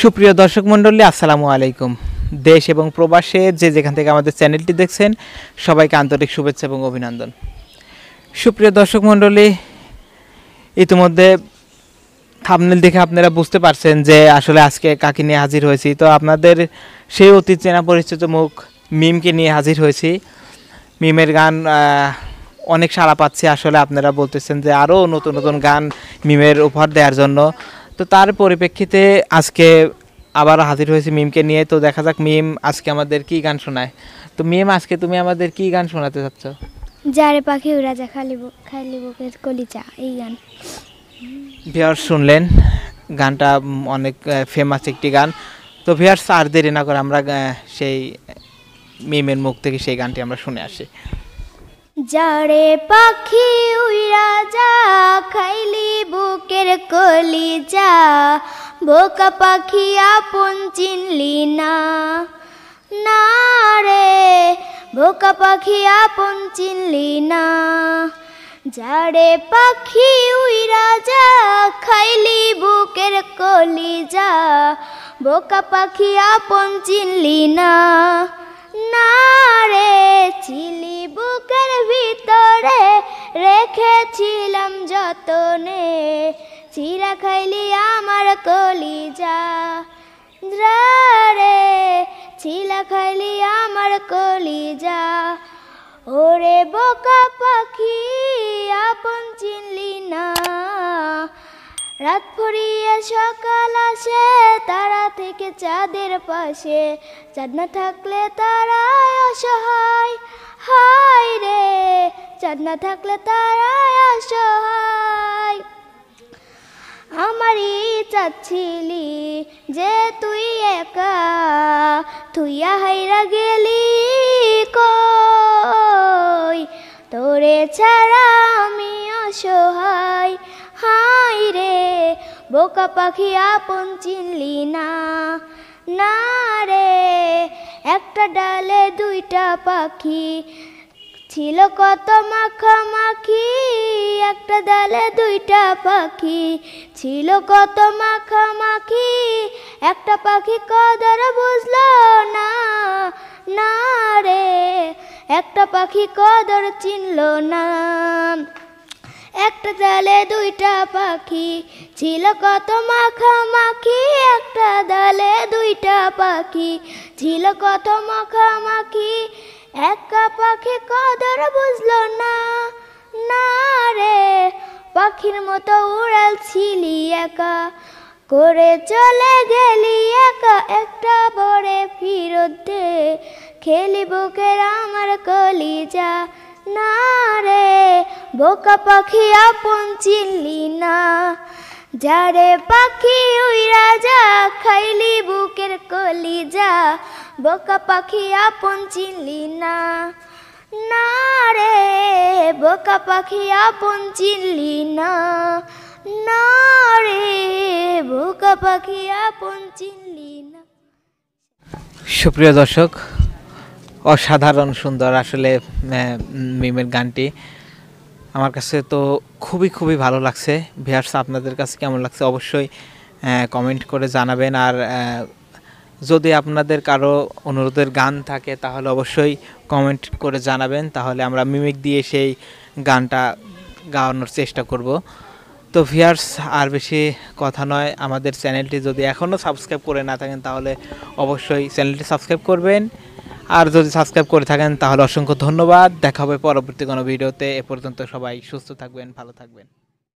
সুপ্রিয় দর্শক মণ্ডলী আসসালামু আলাইকুম দেশ এবং প্রবাসে যে যেখান থেকে আমাদের চ্যানেলটি দেখছেন সবাইকে আন্তরিক শুভেচ্ছা এবং অভিনন্দন সুপ্রিয় দর্শক মণ্ডলী ইতিমধ্যে থামনেল দেখে আপনারা বুঝতে পারছেন যে আসলে আজকে কাকে নিয়ে হাজির হয়েছি তো আপনাদের সেই অতি চেনা পরিচিত মুখ মিমকে নিয়ে হাজির হয়েছি মিমের গান অনেক সাড়া পাচ্ছি আসলে আপনারা বলতেছেন যে আরও নতুন নতুন গান মিমের উপহার দেওয়ার জন্য তো তার পরিপ্রেক্ষিতে আজকে আবার হাজির হয়েছি মিমকে নিয়ে তো দেখা যাক মিম আজকে আমাদের কি গান শোনায় তো মিম আজকে তুমি আমাদের কি গান শোনাতে চাচ্ছ যারে পাখি রাজা খালিব খাইলিব কলিচা এই গান ভিয়ার শুনলেন গানটা অনেক ফেমাস একটি গান তো ভিয়ার আর দেরি না করে আমরা সেই মিমের মুখ থেকে সেই গানটি আমরা শুনে আসি জড়ে পাখি উইরা যা খাইলি বুকের কলি যা বোকা পাখি আপন চিনলি না না রে বোকা পাখি আপন চিনলি না যারে পাখি উইরা যা খাইলি বুকের কলি যা বোকা পাখি আপন চিনলি না না রে বুকের ভিতরে রেখেছিলাম যতনে চিরা খাইলি আমার কলিজা রে চিলা খাইলি আমার কলিজা ওরে বোকা পাখি আপন রাত ফুরিয়ে সকাল আসে তারা থেকে চাঁদের পাশে চাঁদ না থাকলে তারায় অসহায় হায় রে চাঁদ না থাকলে তারায় অসহায় আমারই চাচ্ছিলি যে তুই একা তুই হাইরা গেলি কই তোরে ছাড়া আমি অসহায় বোকা পাখি আপন চিনলি না না রে একটা ডালে দুইটা পাখি ছিল কত মাখামাখি একটা ডালে দুইটা পাখি ছিল কত মাখামাখি একটা পাখি কদর বুঝলো না না রে একটা পাখি কদর চিনল না একটা দলে দুইটা পাখি ছিল কত মাখামাখি একটা দলে দুইটা পাখি ছিল কত মাখামাখি একা পাখি কদর বুঝলো না না রে পাখির মতো উড়াল ছিলি একা করে চলে গেলি একা একটা বড়ে ফিরত দে খেলি বুকের আমার কলিজা না বোকা পাখি আপন চিনলি না যারে পাখি ওই রাজা খাইলি বুকের কলি যা বোকা পাখি আপন চিনলি না না রে বোকা পাখি আপন চিনলি না না রে বোকা পাখি আপন চিনলি না সুপ্রিয় দর্শক অসাধারণ সুন্দর আসলে মিমের গানটি আমার কাছে তো খুবই খুবই ভালো লাগছে ভিয়ার্স আপনাদের কাছে কেমন লাগছে অবশ্যই কমেন্ট করে জানাবেন আর যদি আপনাদের কারো অনুরোধের গান থাকে তাহলে অবশ্যই কমেন্ট করে জানাবেন তাহলে আমরা মিমিক দিয়ে সেই গানটা গাওয়ানোর চেষ্টা করব তো ভিয়ার্স আর বেশি কথা নয় আমাদের চ্যানেলটি যদি এখনও সাবস্ক্রাইব করে না থাকেন তাহলে অবশ্যই চ্যানেলটি সাবস্ক্রাইব করবেন আর যদি সাবস্ক্রাইব করে থাকেন তাহলে অসংখ্য ধন্যবাদ দেখা হবে পরবর্তী কোনো ভিডিওতে এ পর্যন্ত সবাই সুস্থ থাকবেন ভালো থাকবেন